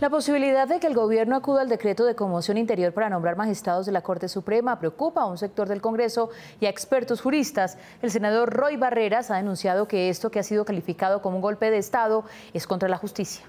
La posibilidad de que el gobierno acuda al decreto de conmoción interior para nombrar magistrados de la Corte Suprema preocupa a un sector del Congreso y a expertos juristas. El senador Roy Barreras ha denunciado que esto que ha sido calificado como un golpe de Estado es contra la justicia.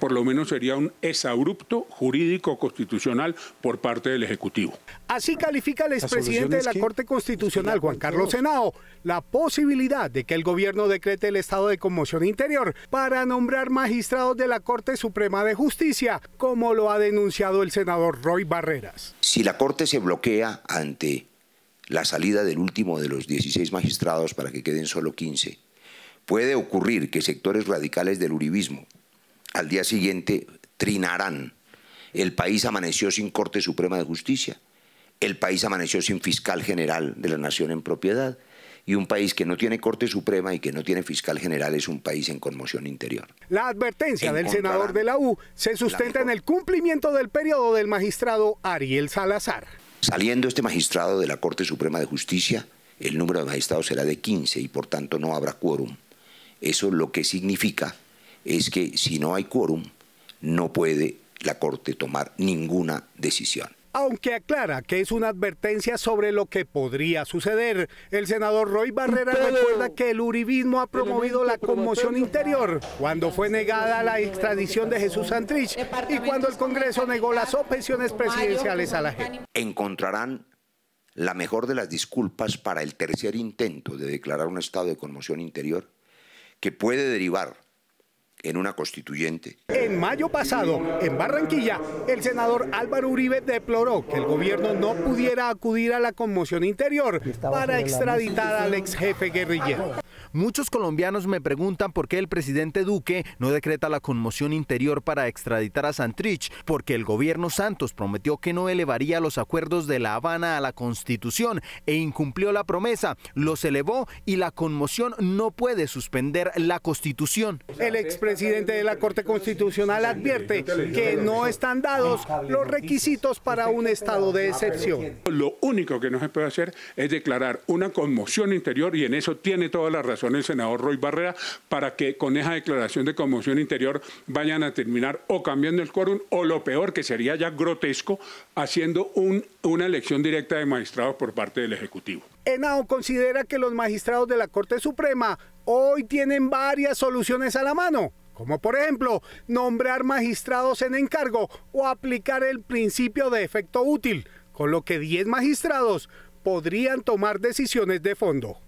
Por lo menos sería un exabrupto jurídico constitucional por parte del Ejecutivo. Así califica el expresidente de la Corte Constitucional, Juan Carlos Senao, la posibilidad de que el gobierno decrete el estado de conmoción interior para nombrar magistrados de la Corte Suprema de Justicia, como lo ha denunciado el senador Roy Barreras. Si la Corte se bloquea ante la salida del último de los 16 magistrados para que queden solo 15, puede ocurrir que sectores radicales del uribismo al día siguiente trinarán. El país amaneció sin Corte Suprema de Justicia, el país amaneció sin fiscal general de la nación en propiedad, y un país que no tiene Corte Suprema y que no tiene fiscal general es un país en conmoción interior. La advertencia del senador de la U se sustenta en el cumplimiento del periodo del magistrado Ariel Salazar. Saliendo este magistrado de la Corte Suprema de Justicia, el número de magistrados será de 15 y por tanto no habrá quórum. Eso lo que significa es que si no hay quórum, no puede la Corte tomar ninguna decisión. Aunque aclara que es una advertencia sobre lo que podría suceder, el senador Roy Barrera recuerda que el uribismo ha promovido la conmoción interior cuando fue negada la extradición de Jesús Santrich y cuando el Congreso negó las objeciones presidenciales a la gente. Encontrarán la mejor de las disculpas para el tercer intento de declarar un estado de conmoción interior que puede derivar en una constituyente. En mayo pasado, en Barranquilla, el senador Álvaro Uribe deploró que el gobierno no pudiera acudir a la conmoción interior para extraditar al ex jefe guerrillero. Muchos colombianos me preguntan por qué el presidente Duque no decreta la conmoción interior para extraditar a Santrich, porque el gobierno Santos prometió que no elevaría los acuerdos de La Habana a la Constitución e incumplió la promesa, los elevó y la conmoción no puede suspender la Constitución. El expresidente de la Corte Constitucional advierte que no están dados los requisitos para un estado de excepción. Lo único que no se puede hacer es declarar una conmoción interior y en eso tiene toda la razón son el senador Roy Barrera para que con esa declaración de conmoción interior vayan a terminar o cambiando el quórum o lo peor, que sería ya grotesco, haciendo una elección directa de magistrados por parte del Ejecutivo. ENAO considera que los magistrados de la Corte Suprema hoy tienen varias soluciones a la mano como por ejemplo nombrar magistrados en encargo o aplicar el principio de efecto útil, con lo que 10 magistrados podrían tomar decisiones de fondo.